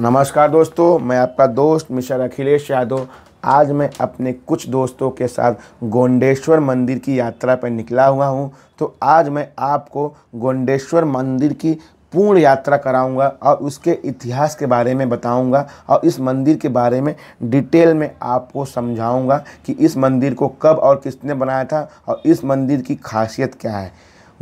नमस्कार दोस्तों मैं आपका दोस्त मिश्र अखिलेश यादव आज मैं अपने कुछ दोस्तों के साथ गोंडेश्वर मंदिर की यात्रा पर निकला हुआ हूँ तो आज मैं आपको गोंडेश्वर मंदिर की पूर्ण यात्रा कराऊंगा और उसके इतिहास के बारे में बताऊंगा और इस मंदिर के बारे में डिटेल में आपको समझाऊंगा कि इस मंदिर को कब और किसने बनाया था और इस मंदिर की खासियत क्या है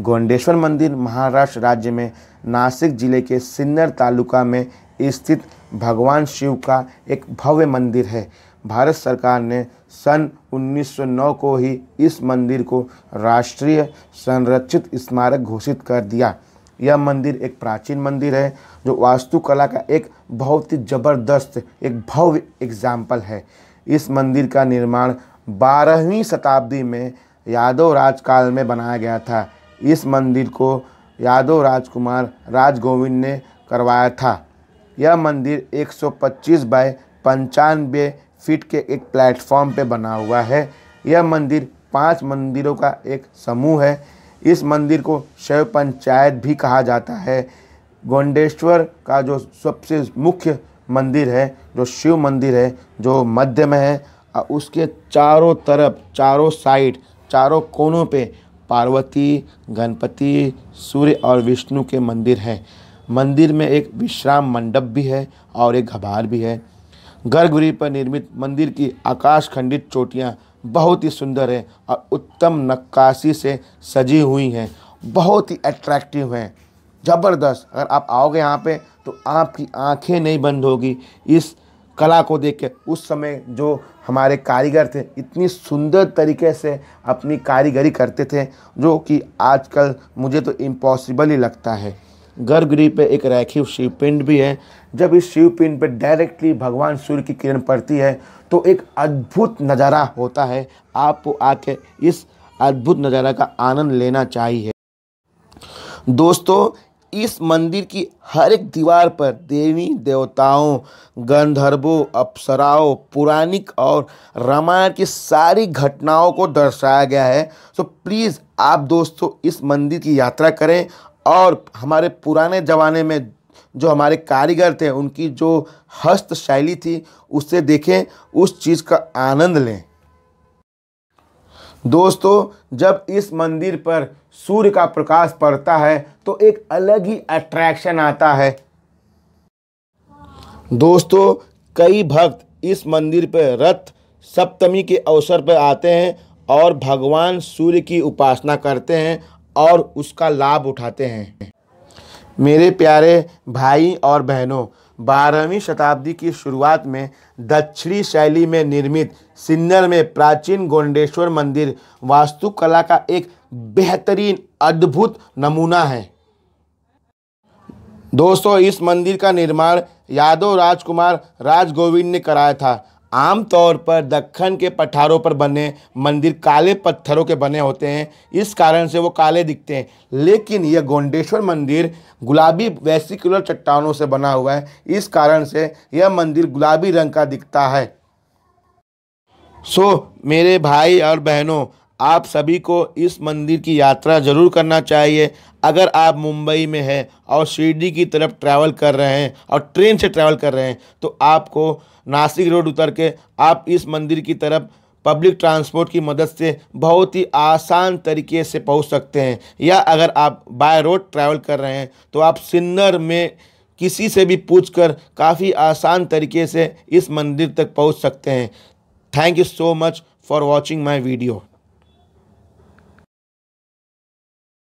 गोंडेश्वर मंदिर महाराष्ट्र राज्य में नासिक ज़िले के सिन्नर तालुका में स्थित भगवान शिव का एक भव्य मंदिर है भारत सरकार ने सन 1909 को ही इस मंदिर को राष्ट्रीय संरक्षित स्मारक घोषित कर दिया यह मंदिर एक प्राचीन मंदिर है जो वास्तुकला का एक बहुत ही ज़बरदस्त एक भव्य एग्जाम्पल है इस मंदिर का निर्माण बारहवीं शताब्दी में यादव राजकाल में बनाया गया था इस मंदिर को यादव राजकुमार राजगोविंद ने करवाया था यह मंदिर 125 बाय पंचानवे फीट के एक प्लेटफॉर्म पे बना हुआ है यह मंदिर पांच मंदिरों का एक समूह है इस मंदिर को शैव पंचायत भी कहा जाता है गोंडेश्वर का जो सबसे मुख्य मंदिर है जो शिव मंदिर है जो मध्य में है और उसके चारों तरफ चारों साइड चारों कोनों पे पार्वती गणपति सूर्य और विष्णु के मंदिर हैं मंदिर में एक विश्राम मंडप भी है और एक घबार भी है गर्भगृह पर निर्मित मंदिर की आकाश खंडित चोटियाँ बहुत ही सुंदर है और उत्तम नक्काशी से सजी हुई हैं बहुत ही अट्रैक्टिव हैं ज़बरदस्त अगर आप आओगे यहाँ पे तो आपकी आंखें नहीं बंद होगी इस कला को देख के उस समय जो हमारे कारीगर थे इतनी सुंदर तरीके से अपनी कारीगरी करते थे जो कि आजकल मुझे तो इम्पॉसिबल ही लगता है गर्भगृह पे एक रैखिव शिवपिंड भी है जब इस शिवपिंड पे डायरेक्टली भगवान सूर्य की किरण पड़ती है तो एक अद्भुत नज़ारा होता है आपको आके इस अद्भुत नज़ारा का आनंद लेना चाहिए दोस्तों इस मंदिर की हर एक दीवार पर देवी देवताओं गंधर्वों अप्सराओं पुराणिक और रामायण की सारी घटनाओं को दर्शाया गया है सो प्लीज़ आप दोस्तों इस मंदिर की यात्रा करें और हमारे पुराने ज़माने में जो हमारे कारीगर थे उनकी जो हस्त शैली थी उससे देखें उस चीज़ का आनंद लें दोस्तों जब इस मंदिर पर सूर्य का प्रकाश पड़ता है तो एक अलग ही अट्रैक्शन आता है दोस्तों कई भक्त इस मंदिर पर रथ सप्तमी के अवसर पर आते हैं और भगवान सूर्य की उपासना करते हैं और उसका लाभ उठाते हैं मेरे प्यारे भाई और बहनों बारहवीं शताब्दी की शुरुआत में दक्षिणी शैली में निर्मित सिन्नर में प्राचीन गोंडेश्वर मंदिर वास्तुकला का एक बेहतरीन अद्भुत नमूना है दोस्तों इस मंदिर का निर्माण यादव राजकुमार राजगोविंद ने कराया था आमतौर पर दक्षिण के पठारों पर बने मंदिर काले पत्थरों के बने होते हैं इस कारण से वो काले दिखते हैं लेकिन यह गोंडेश्वर मंदिर गुलाबी वेसिकुलर चट्टानों से बना हुआ है इस कारण से यह मंदिर गुलाबी रंग का दिखता है सो so, मेरे भाई और बहनों आप सभी को इस मंदिर की यात्रा ज़रूर करना चाहिए अगर आप मुंबई में हैं और शिरडी की तरफ ट्रैवल कर रहे हैं और ट्रेन से ट्रैवल कर रहे हैं तो आपको नासिक रोड उतर के आप इस मंदिर की तरफ पब्लिक ट्रांसपोर्ट की मदद से बहुत ही आसान तरीके से पहुंच सकते हैं या अगर आप बाय रोड ट्रैवल कर रहे हैं तो आप सिन्नर में किसी से भी पूछकर काफ़ी आसान तरीके से इस मंदिर तक पहुंच सकते हैं thank you so much for watching my video